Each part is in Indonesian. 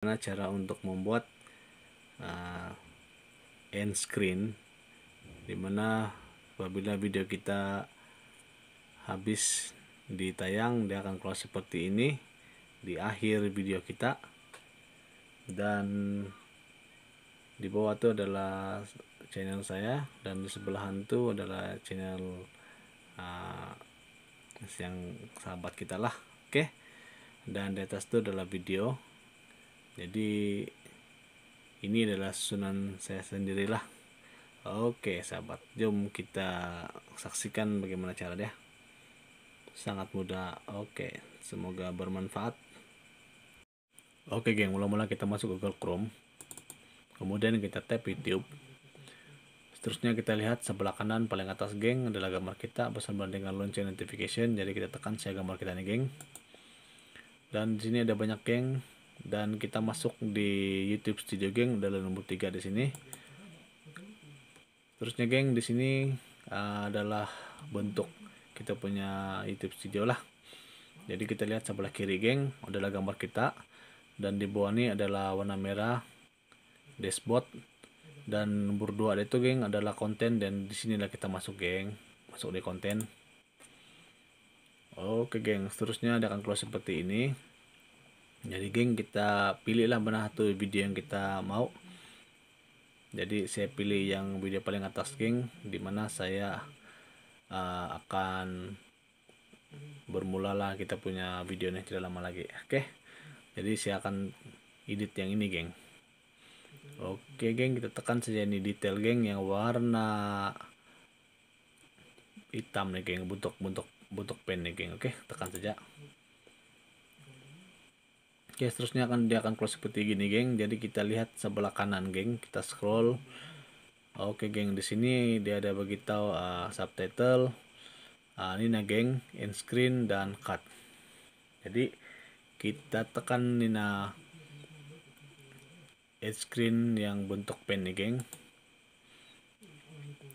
bagaimana cara untuk membuat uh, end screen dimana apabila video kita habis ditayang dia akan keluar seperti ini di akhir video kita dan di bawah itu adalah channel saya dan di sebelah itu adalah channel uh, yang sahabat kita lah oke okay? dan di atas itu adalah video jadi ini adalah susunan saya sendirilah oke sahabat jom kita saksikan bagaimana cara dia sangat mudah oke semoga bermanfaat oke geng mula-mula kita masuk Google Chrome kemudian kita tap YouTube Seterusnya kita lihat sebelah kanan paling atas geng adalah gambar kita bersama dengan lonceng notification. Jadi kita tekan saya gambar kita nih geng. Dan di sini ada banyak geng dan kita masuk di YouTube Studio geng adalah nomor 3 di sini terusnya geng di sini uh, adalah bentuk kita punya YouTube Studio lah jadi kita lihat sebelah kiri geng adalah gambar kita dan di bawah ini adalah warna merah dashboard dan nomor 2 itu geng adalah konten dan di sinilah kita masuk geng masuk di konten oke geng seterusnya dia akan keluar seperti ini jadi geng kita pilihlah mana satu video yang kita mau jadi saya pilih yang video paling atas geng dimana saya uh, akan bermulalah kita punya videonya tidak lama lagi oke okay? jadi saya akan edit yang ini geng oke okay, geng kita tekan saja ini detail geng yang warna hitam nih geng bentuk bentuk bentuk pen nih geng oke okay? tekan saja Oke, seterusnya akan dia akan close seperti gini, geng. Jadi kita lihat sebelah kanan, geng. Kita scroll. Oke, geng. Di sini dia ada tahu uh, ah, subtitle. Uh, ini nah, geng, in screen dan cut. Jadi kita tekan Nina end screen yang bentuk pen nih, geng.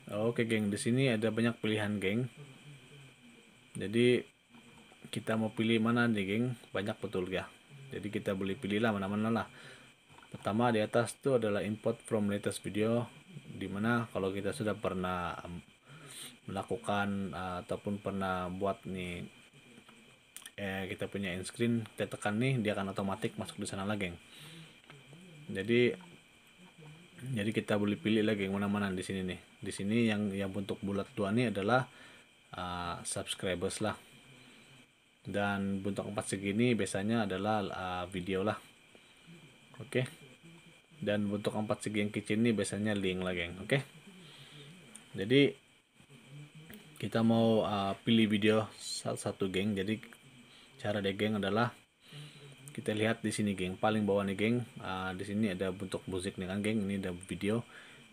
Oke, geng. Di sini ada banyak pilihan, geng. Jadi kita mau pilih mana nih, geng? Banyak betul, ya jadi kita boleh pilih lah mana-mana lah pertama di atas itu adalah import from latest video dimana kalau kita sudah pernah mm, melakukan uh, ataupun pernah buat nih eh, kita punya end screen kita tekan nih dia akan otomatik masuk di sana lagi geng jadi jadi kita boleh pilih lagi yang mana-mana di sini nih di sini yang yang bentuk bulat dua ini adalah uh, subscribers lah dan bentuk empat segini biasanya adalah uh, video lah oke okay? dan bentuk empat segi yang kecil ini biasanya link lah geng oke okay? jadi kita mau uh, pilih video satu-satu geng jadi cara deh geng adalah kita lihat di sini geng paling bawah nih geng uh, di sini ada bentuk musik nih kan geng ini ada video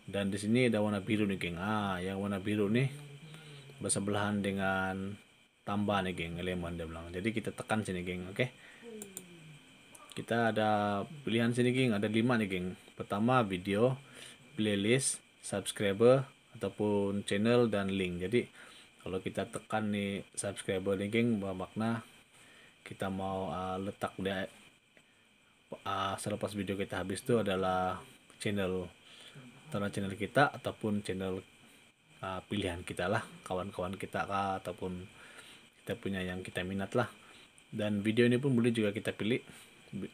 dan di sini ada warna biru nih geng ah yang warna biru nih bersebelahan dengan tambah nih geng elemen dia bilang jadi kita tekan sini geng oke okay? kita ada pilihan sini geng ada lima nih geng pertama video playlist subscriber ataupun channel dan link jadi kalau kita tekan nih subscriber nih geng bermakna kita mau uh, letak udah uh, selepas video kita habis itu adalah channel atau channel kita ataupun channel uh, pilihan kita lah kawan-kawan kita kah, ataupun kita punya yang kita minat lah dan video ini pun boleh juga kita pilih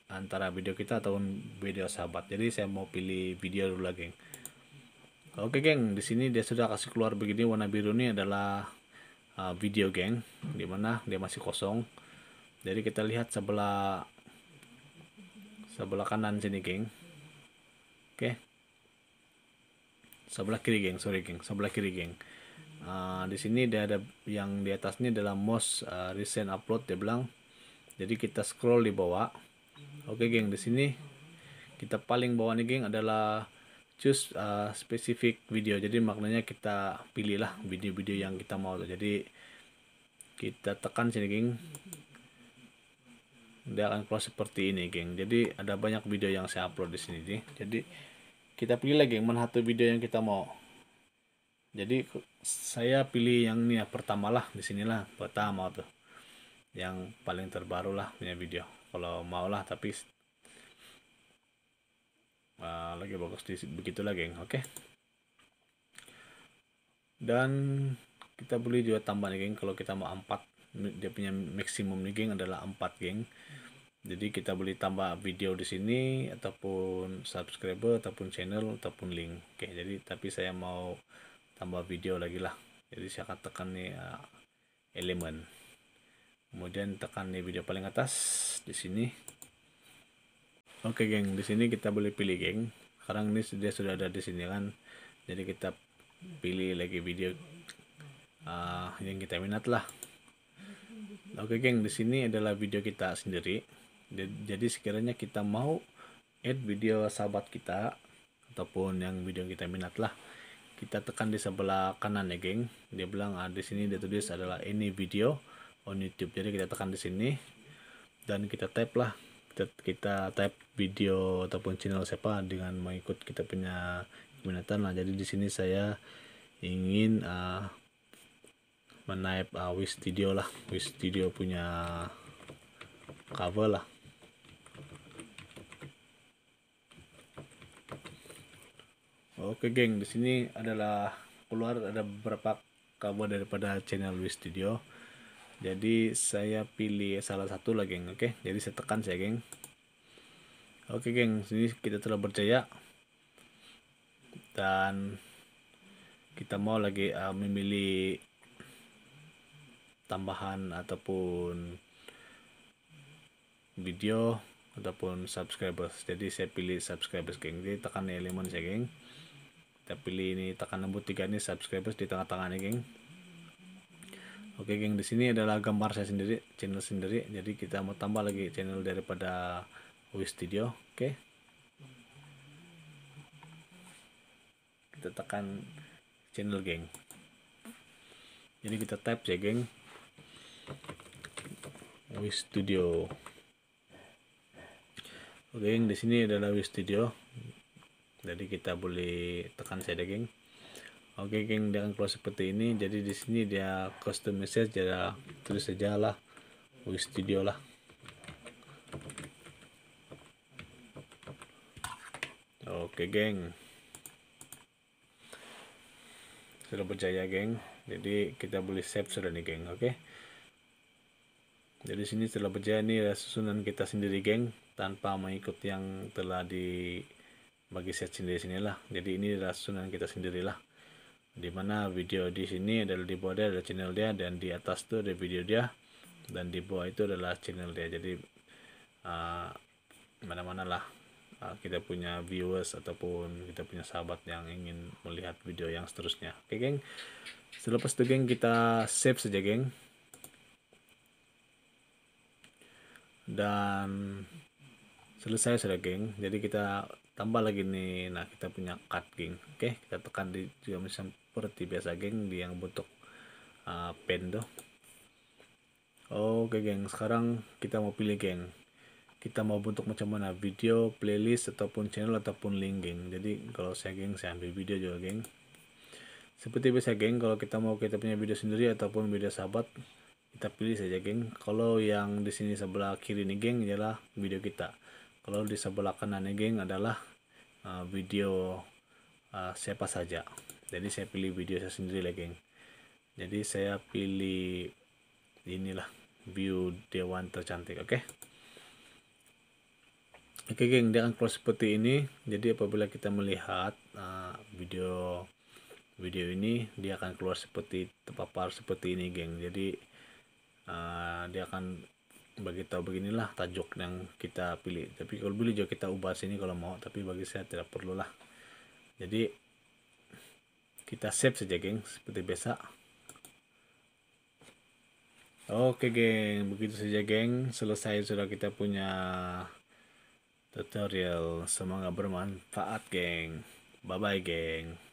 antara video kita ataupun video sahabat jadi saya mau pilih video dulu lah geng oke geng di sini dia sudah kasih keluar begini warna biru ini adalah uh, video geng dimana dia masih kosong jadi kita lihat sebelah sebelah kanan sini geng oke sebelah kiri geng sorry geng sebelah kiri geng Ah, di sini dia ada yang di atas ini adalah most uh, recent upload dia bilang jadi kita scroll di bawah oke okay, geng di sini kita paling bawah nih geng adalah choose uh, specific video jadi maknanya kita pilihlah video-video yang kita mau jadi kita tekan sini geng dia akan keluar seperti ini geng jadi ada banyak video yang saya upload di sini jadi kita pilih lagi mana satu video yang kita mau jadi saya pilih yang ini ya pertama lah di disinilah pertama tuh yang paling terbaru lah punya video kalau mau lah tapi uh, lagi bagus di begitulah geng oke okay? dan kita boleh juga tambah nih geng kalau kita mau empat dia punya maksimum nih geng adalah empat geng jadi kita boleh tambah video di sini ataupun subscriber ataupun channel ataupun link oke okay, jadi tapi saya mau tambah video lagi lah jadi saya akan tekan nih uh, elemen kemudian tekan nih video paling atas di sini oke geng di sini kita boleh pilih geng sekarang ini sudah sudah ada di sini kan jadi kita pilih lagi video uh, yang kita minat lah oke geng di sini adalah video kita sendiri jadi sekiranya kita mau add video sahabat kita ataupun yang video kita minat lah kita tekan di sebelah kanan ya geng dia bilang ah, di sini dia tulis adalah ini video on YouTube jadi kita tekan di sini dan kita tap lah kita, kita tap video ataupun channel siapa dengan mengikut kita punya minatan lah jadi di sini saya ingin uh, menaip uh, wish video lah wish video punya cover lah Oke geng, di sini adalah keluar ada beberapa kabar daripada channel Wis Studio. Jadi saya pilih salah satu lagi geng, oke? Jadi saya tekan saya geng. Oke geng, sini kita telah percaya dan kita mau lagi uh, memilih tambahan ataupun video ataupun subscribers. Jadi saya pilih subscribers geng. Jadi tekan elemen saya geng kita pilih ini tekan tombol tiga ini subscribers di tengah-tengah nih geng oke geng di sini adalah gambar saya sendiri channel sendiri jadi kita mau tambah lagi channel daripada Wii Studio oke kita tekan channel geng jadi kita tap ya geng Wii Studio oke geng di sini adalah Wii Studio jadi kita boleh tekan saja geng oke okay, geng dengan keluar seperti ini jadi di sini dia custom message jadi tulis saja lah Wix Studio lah oke okay, geng sudah berjaya geng jadi kita boleh save sudah nih geng oke okay? jadi sini sudah berjaya ini susunan kita sendiri geng tanpa mengikut yang telah di bagi set sendiri sinilah jadi ini adalah sunan kita sendirilah dimana video di sini adalah di bawah dia ada channel dia dan di atas tuh ada video dia dan di bawah itu adalah channel dia jadi uh, ah, mana-mana lah uh, ah, kita punya viewers ataupun kita punya sahabat yang ingin melihat video yang seterusnya oke geng selepas itu geng kita save saja geng dan selesai sudah geng jadi kita tambah lagi nih nah kita punya cut geng oke okay, kita tekan di juga misalnya seperti biasa geng di yang bentuk uh, pen tuh oke okay, geng sekarang kita mau pilih geng kita mau bentuk macam mana video playlist ataupun channel ataupun link geng jadi kalau saya geng saya ambil video juga geng seperti biasa geng kalau kita mau kita punya video sendiri ataupun video sahabat kita pilih saja geng kalau yang di sini sebelah kiri nih geng ialah video kita kalau di sebelah kanan nih geng adalah Uh, video uh, siapa saja jadi saya pilih video saya sendiri lagi, jadi saya pilih inilah view dewan tercantik oke okay? oke okay, geng dia akan keluar seperti ini jadi apabila kita melihat uh, video video ini dia akan keluar seperti terpapar seperti ini geng jadi uh, dia akan bagi tahu beginilah tajuk yang kita pilih tapi kalau boleh juga kita ubah sini kalau mau tapi bagi saya tidak perlulah jadi kita save saja geng seperti biasa oke geng begitu saja geng selesai sudah kita punya tutorial semoga bermanfaat geng bye bye geng